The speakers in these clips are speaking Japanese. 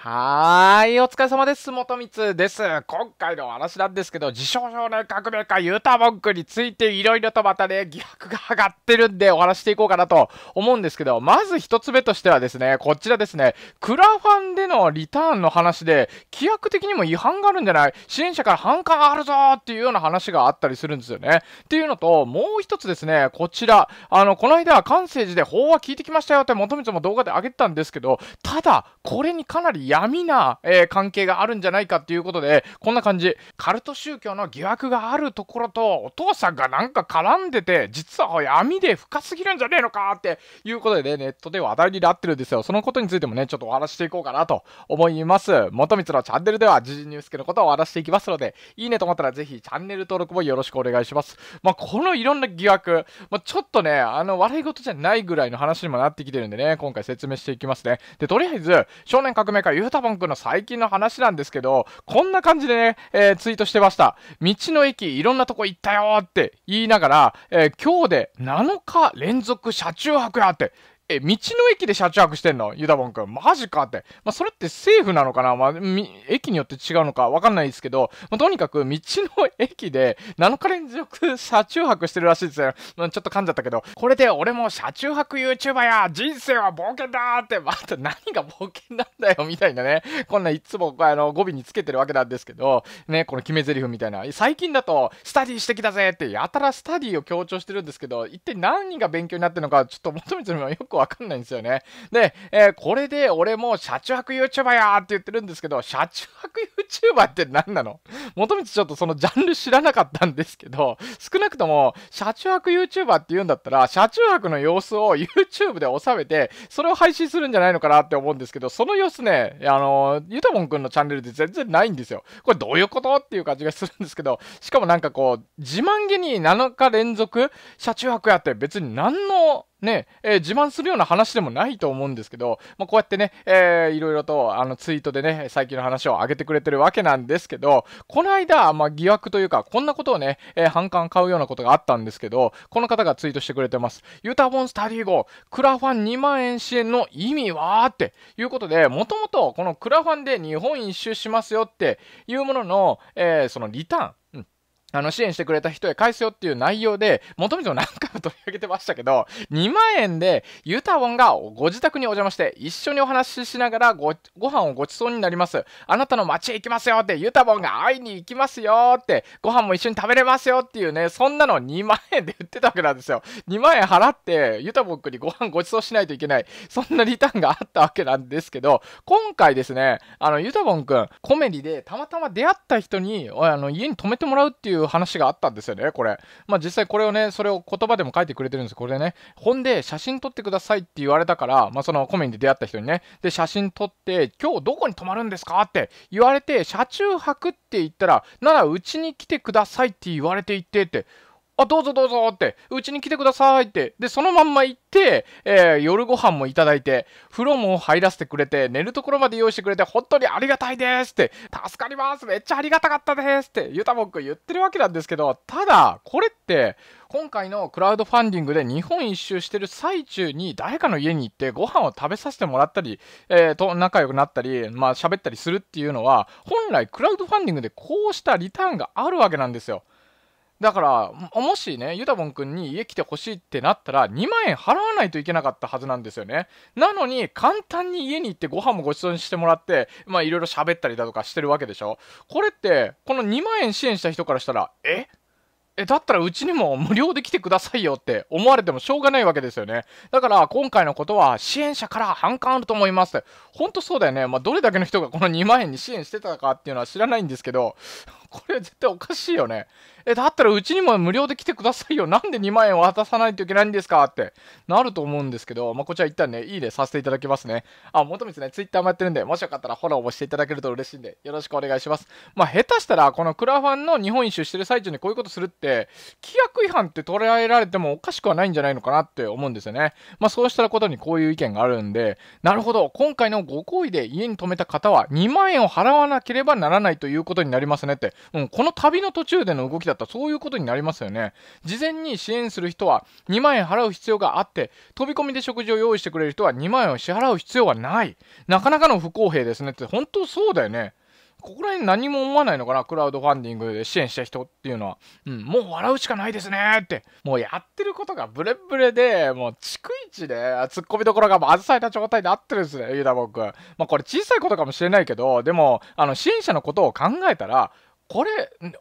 はーい、お疲れ様です。元光です。今回のお話なんですけど、自称少年革命家ユータックについていろいろとまたね、疑惑が上がってるんでお話していこうかなと思うんですけど、まず一つ目としてはですね、こちらですね、クラファンでのリターンの話で、規約的にも違反があるんじゃない支援者から反感あるぞっていうような話があったりするんですよね。っていうのと、もう一つですね、こちら、あの、この間、は関西寺で法は聞いてきましたよって元光も動画で上げたんですけど、ただ、これにかなり闇な、えー、関係があるんじゃないかっていうことで、こんな感じ。カルト宗教の疑惑があるところと、お父さんがなんか絡んでて、実は闇で深すぎるんじゃねえのかっていうことでね、ネットで話題になってるんですよ。そのことについてもね、ちょっとお話していこうかなと思います。元光のチャンネルでは、時事ニュース系のことをわ話していきますので、いいねと思ったらぜひチャンネル登録もよろしくお願いします。まあ、このいろんな疑惑、まあ、ちょっとね、あの、笑い事じゃないぐらいの話にもなってきてるんでね、今回説明していきますね。で、とりあえず、少年革命家ゆうたぽんくんの最近の話なんですけど、こんな感じでね、えー、ツイートしてました。道の駅いろんなとこ行ったよって言いながら、えー、今日で7日連続車中泊やってえ、道の駅で車中泊してんのユダボン君。マジかって。まあ、それって政府なのかなまあ、駅によって違うのかわかんないですけど、まあ、とにかく道の駅で7日連続車中泊してるらしいですよ。まあ、ちょっと噛んじゃったけど、これで俺も車中泊 YouTuber や人生は冒険だーって、また、何が冒険なんだよみたいなね。こんないつもあの語尾につけてるわけなんですけど、ね、この決め台詞みたいな。最近だと、スタディしてきたぜって、やたらスタディを強調してるんですけど、一体何が勉強になってるのか、ちょっと求めてるのよくわかんないんですよね。で、えー、これで俺も車中泊 YouTuber やーって言ってるんですけど、車中泊 YouTuber って何なのもとちちょっとそのジャンル知らなかったんですけど、少なくとも車中泊 YouTuber って言うんだったら、車中泊の様子を YouTube で収めて、それを配信するんじゃないのかなって思うんですけど、その様子ね、あの、ゆたぼんくんのチャンネルで全然ないんですよ。これどういうことっていう感じがするんですけど、しかもなんかこう、自慢げに7日連続車中泊やって別に何のね、えー、自慢するような話でもないと思うんですけど、まあ、こうやってね、えー、いろいろとあのツイートでね、最近の話を上げてくれてるわけなんですけど、この間、まあ、疑惑というか、こんなことをね、えー、反感買うようなことがあったんですけど、この方がツイートしてくれてます。ユタボンスタディ号、クラファン2万円支援の意味はっていうことで、もともとこのクラファンで日本一周しますよっていうものの、えー、そのリターン、あの、支援してくれた人へ返すよっていう内容で、もと何回も取り上げてましたけど、2万円で、ユタウォンがご自宅にお邪魔して、一緒にお話ししながらご、ご飯をごちそうになります。あなたの街へ行きますよって、ユタウォンが会いに行きますよって、ご飯も一緒に食べれますよっていうね、そんなの2万円で売ってたわけなんですよ。2万円払って、ユタウォン君にご飯ごちそうしないといけない。そんなリターンがあったわけなんですけど、今回ですね、あの、ユタウォン君、コメディでたまたま出会った人に、あの、家に泊めてもらうっていういう話があったんですよね、これ。まあ実際これをね、それを言葉でも書いてくれてるんですこれね。ほんで、写真撮ってくださいって言われたから、まあそのコメンで出会った人にね、で、写真撮って、今日どこに泊まるんですかって言われて、車中泊って言ったら、ならうちに来てくださいって言われていてって、あ、どうぞどうぞって、うちに来てくださいって、で、そのまんま行って、えー、夜ご飯もいただいて、風呂も入らせてくれて、寝るところまで用意してくれて、本当にありがたいですって、助かります、めっちゃありがたかったですって、ゆたぼっく言ってるわけなんですけど、ただ、これって、今回のクラウドファンディングで日本一周してる最中に誰かの家に行ってご飯を食べさせてもらったり、えー、と仲良くなったり、まあ喋ったりするっていうのは、本来クラウドファンディングでこうしたリターンがあるわけなんですよ。だからもしねユタボン君に家来てほしいってなったら2万円払わないといけなかったはずなんですよねなのに簡単に家に行ってご飯もごちそうにしてもらってまあいろいろ喋ったりだとかしてるわけでしょこれってこの2万円支援した人からしたらええ、だったらうちにも無料で来てくださいよって思われてもしょうがないわけですよね。だから今回のことは支援者から反感あると思います。ほんとそうだよね。まあ、どれだけの人がこの2万円に支援してたかっていうのは知らないんですけど、これ絶対おかしいよね。え、だったらうちにも無料で来てくださいよ。なんで2万円渡さないといけないんですかってなると思うんですけど、まあ、こちら一旦ね、いいねさせていただきますね。あ、もとみつね、ツイッターもやってるんで、もしよかったらフォローもしていただけると嬉しいんで、よろしくお願いします。まあ、下手したら、このクラファンの日本一周してる最中にこういうことするって、規約違反って捉えられてもおかしくはないんじゃないのかなって思うんですよね。まあ、そうしたことにこういう意見があるんで、なるほど、今回のご好意で家に泊めた方は2万円を払わなければならないということになりますねって、うん、この旅の途中での動きだったらそういうことになりますよね。事前に支援する人は2万円払う必要があって、飛び込みで食事を用意してくれる人は2万円を支払う必要はない。なかなかの不公平ですねって、本当そうだよね。ここら辺何も思わないのかなクラウドファンディングで支援した人っていうのは。うん、もう笑うしかないですねって。もうやってることがブレブレで、もう逐一で、突っ込みどころがまずされた状態になってるんですね、ゆうた僕まあこれ小さいことかもしれないけど、でも、あの、支援者のことを考えたら、これ、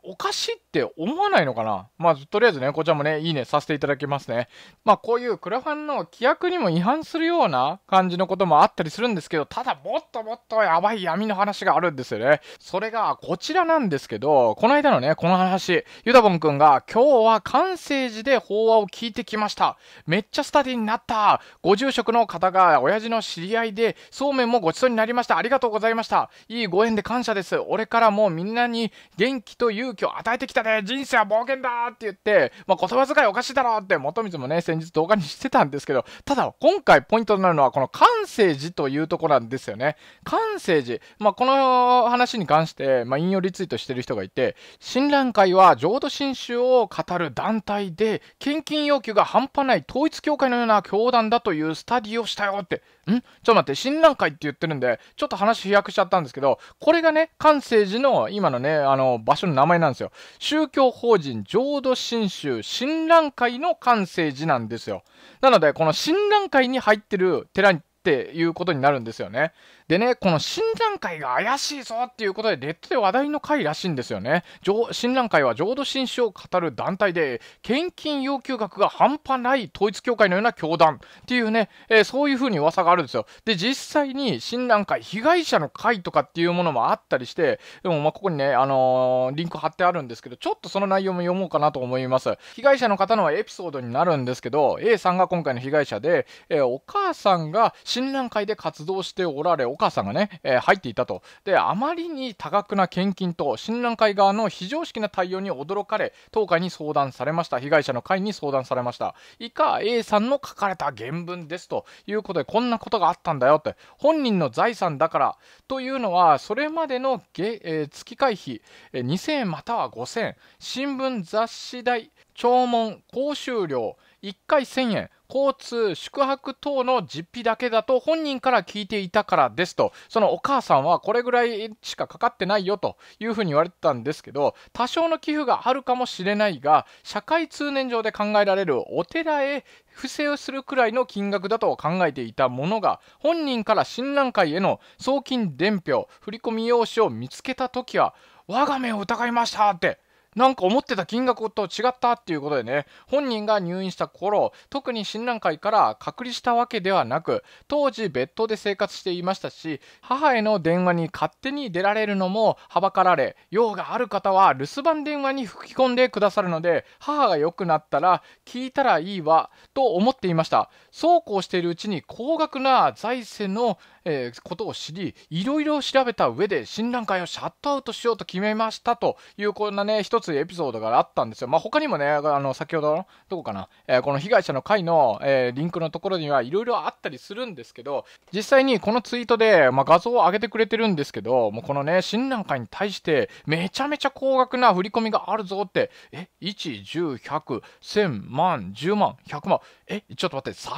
おかしいって思わないのかなまあ、とりあえずね、こちらもね、いいねさせていただきますね。まあ、こういうクラファンの規約にも違反するような感じのこともあったりするんですけど、ただ、もっともっとやばい闇の話があるんですよね。それが、こちらなんですけど、この間のね、この話、ユダボンくんが、今日は完成寺で法話を聞いてきました。めっちゃスタディになった。ご住職の方が、親父の知り合いで、そうめんもごちそうになりました。ありがとうございました。いいご縁で感謝です。俺からもうみんなに、元気と勇気を与えてきたね人生は冒険だって言って、まあ、言葉遣いおかしいだろって、元光もね、先日動画にしてたんですけど、ただ、今回ポイントとなるのは、この関西寺というところなんですよね。関西寺。まあ、この話に関して、まあ、引用リツイートしてる人がいて、親鸞会は浄土真宗を語る団体で、献金要求が半端ない統一教会のような教団だというスタディをしたよって、んちょっと待って、親鸞会って言ってるんで、ちょっと話飛躍しちゃったんですけど、これがね、関西寺の今のね、あの、場所の名前なんですよ。宗教法人浄土真宗親鸞会の完成寺なんですよ。なので、この親鸞会に入ってる寺っていうことになるんですよね。でね、この新覧会が怪しいぞっていうことで、ネットで話題の会らしいんですよね。新覧会は浄土真宗を語る団体で、献金要求額が半端ない統一教会のような教団っていうね、えー、そういうふうに噂があるんですよ。で、実際に新覧会、被害者の会とかっていうものもあったりして、でもまここにね、あのー、リンク貼ってあるんですけど、ちょっとその内容も読もうかなと思います。被害者の方のエピソードになるんですけど、A さんが今回の被害者で、えー、お母さんが新蘭会で活動しておられ、お母さんがね、えー、入っていたと。で、あまりに多額な献金と、新蘭会側の非常識な対応に驚かれ、当会に相談されました。被害者の会に相談されました。以下、A さんの書かれた原文です。ということで、こんなことがあったんだよって。本人の財産だから。というのは、それまでの、えー、月会費、えー、2000円または5000円、新聞雑誌代、弔問、講習料、1回1000円、交通、宿泊等の実費だけだと本人から聞いていたからですと、そのお母さんはこれぐらいしかかかってないよというふうに言われてたんですけど、多少の寄付があるかもしれないが、社会通念上で考えられるお寺へ不正をするくらいの金額だと考えていたものが本人から新覧会への送金伝票振込用紙を見つけた時は我が目を疑いましたってなんか思ってた金額と違ったっていうことでね、本人が入院した頃、特に診断会から隔離したわけではなく、当時別途で生活していましたし、母への電話に勝手に出られるのもはばかられ、用がある方は留守番電話に吹き込んでくださるので、母が良くなったら聞いたらいいわ、と思っていました。そうこうしているうちに高額な財政のえー、ことを知りいろいろ調べた上で新覧会をシャットアウトしようと決めましたというこんなね一つエピソードがあったんですよ。まあ、他にもねあの先ほどのどこかな、えー、この被害者の会の、えー、リンクのところにはいろいろあったりするんですけど実際にこのツイートで、まあ、画像を上げてくれてるんですけどもうこのね新覧会に対してめちゃめちゃ高額な振り込みがあるぞってえ1 1 0 1 0 1000万10万100万えちょっと待って3000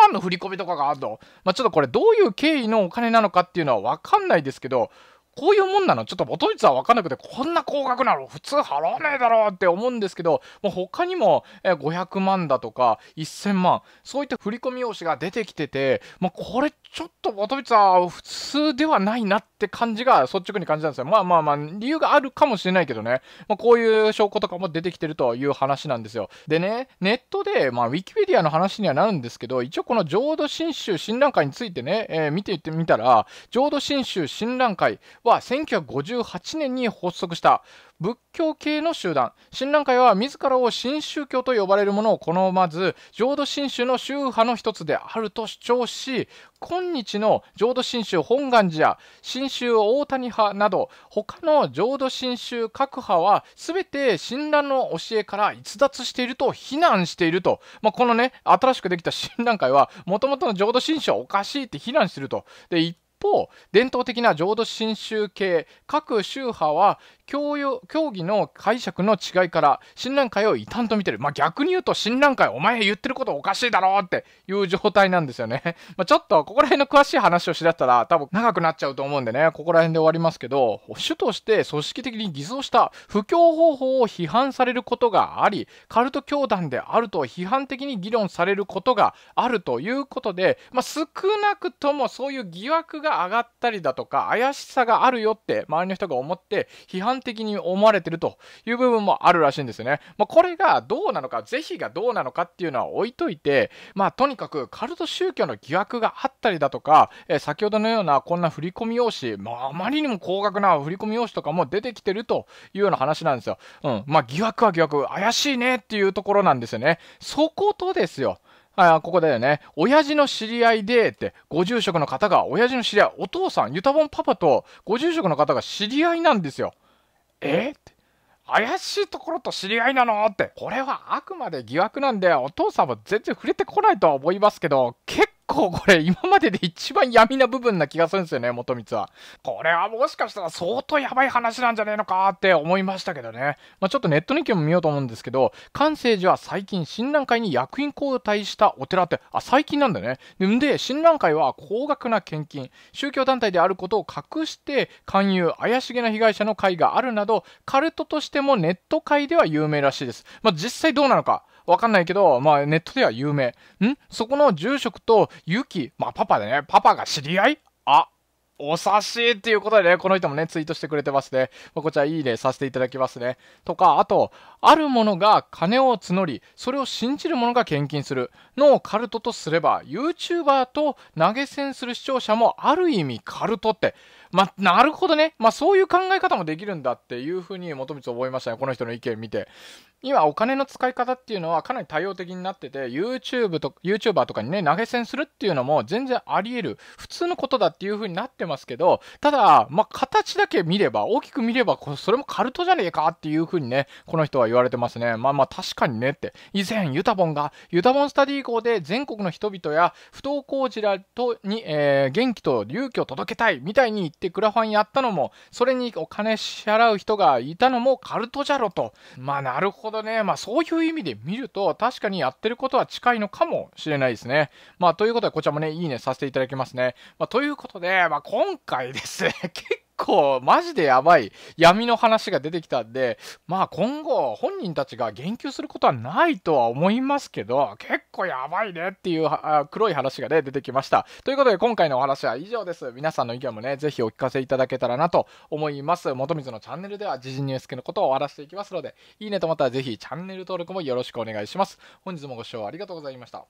万の振り込みとかがあるの、まあ、ちょっとこれどういう経緯のお金なのかっていうのは分かんないですけど、こういうもんなのちょっと音率は分かんなくて、こんな高額なの普通払わねえだろうって思うんですけど、もう他にも500万だとか1000万、そういった振り込み用紙が出てきてて、もうこれちょっと音率は普通ではないなって感じが率直に感じたんですよ。まあまあまあ、理由があるかもしれないけどね、まあ、こういう証拠とかも出てきてるという話なんですよ。でね、ネットで、まあ、ウィキペディアの話にはなるんですけど、一応この浄土真宗新覧会についてね、えー、見ていってみたら、浄土真宗新覧会、は1958年に発足した仏教系の集団親鸞会は自らを新宗教と呼ばれるものを好まず浄土真宗の宗派の一つであると主張し今日の浄土真宗本願寺や新宗大谷派など他の浄土真宗各派は全て親鸞の教えから逸脱していると非難していると、まあ、このね新しくできた親鸞会はもともとの浄土真宗はおかしいって非難してるとで一方伝統的な浄土真宗系各宗派は教義の解釈の違いから親鸞会を異端と見てる、まあ、逆に言うと親鸞会お前言ってることおかしいだろうっていう状態なんですよね、まあ、ちょっとここら辺の詳しい話をしだったら多分長くなっちゃうと思うんでねここら辺で終わりますけど主として組織的に偽造した布教方法を批判されることがありカルト教団であると批判的に議論されることがあるということで、まあ、少なくともそういう疑惑がが上がったりだとか怪しさがあるよって周りの人が思って批判的に思われてるという部分もあるらしいんですよね。まあ、これがどうなのか是非がどうなのかっていうのは置いといて、まあ、とにかくカルト宗教の疑惑があったりだとか、えー、先ほどのようなこんな振込用紙、まあ、あまりにも高額な振込用紙とかも出てきてるというような話なんですよ。うんまあ、疑惑は疑惑怪しいねっていうところなんですよね。そことですよあここだよね。親父の知り合いで、って、ご住職の方が、親父の知り合い、お父さん、ユタボンパパと、ご住職の方が知り合いなんですよ。えー、って。怪しいところと知り合いなのって、これはあくまで疑惑なんで、お父さんも全然触れてこないとは思いますけど、結構これ今までで一番闇な部分な気がするんですよね、元光は。これはもしかしたら相当やばい話なんじゃねえのかって思いましたけどね。まあ、ちょっとネットの意見も見ようと思うんですけど、関西寺は最近新覧会に役員交代したお寺って、あ、最近なんだね。んで、新覧会は高額な献金、宗教団体であることを隠して勧誘、怪しげな被害者の会があるなど、カルトとしてもネット界では有名らしいです。まあ、実際どうなのか。わかんないけど、まあ、ネットでは有名。んそこの住職とユキ、まあ、パパでね、パパが知り合いあ、お察しいっていうことでね、この人もね、ツイートしてくれてますね。まあ、こちらいい例させていただきますね。とか、あと、ある者が金を募り、それを信じる者が献金するのをカルトとすれば、YouTuber と投げ銭する視聴者もある意味カルトって、まあ、なるほどね。まあ、そういう考え方もできるんだっていうふうに元光思いましたね。この人の意見見て。今、お金の使い方っていうのはかなり多様的になってて、YouTube と、YouTuber とかにね、投げ銭するっていうのも全然あり得る、普通のことだっていうふうになってますけど、ただ、まあ、形だけ見れば、大きく見れば、それもカルトじゃねえかっていうふうにね、この人は言われてますね。まあまあ、確かにねって。以前、ユタボンが、ユタボンスタディ校で全国の人々や不登校児らとに、えー、元気と勇気を届けたいみたいに言ってってクラファンやったのもそれにお金支払う人がいたのもカルトじゃろとまあなるほどねまあそういう意味で見ると確かにやってることは近いのかもしれないですねまあということでこちらもねいいねさせていただきますね、まあ、ということで、まあ、今回ですね 結構マジでやばい闇の話が出てきたんで、まあ今後本人たちが言及することはないとは思いますけど、結構やばいねっていう黒い話がね、出てきました。ということで今回のお話は以上です。皆さんの意見もね、ぜひお聞かせいただけたらなと思います。元水のチャンネルでは時事ニュース系のことをお話していきますので、いいねと思ったらぜひチャンネル登録もよろしくお願いします。本日もご視聴ありがとうございました。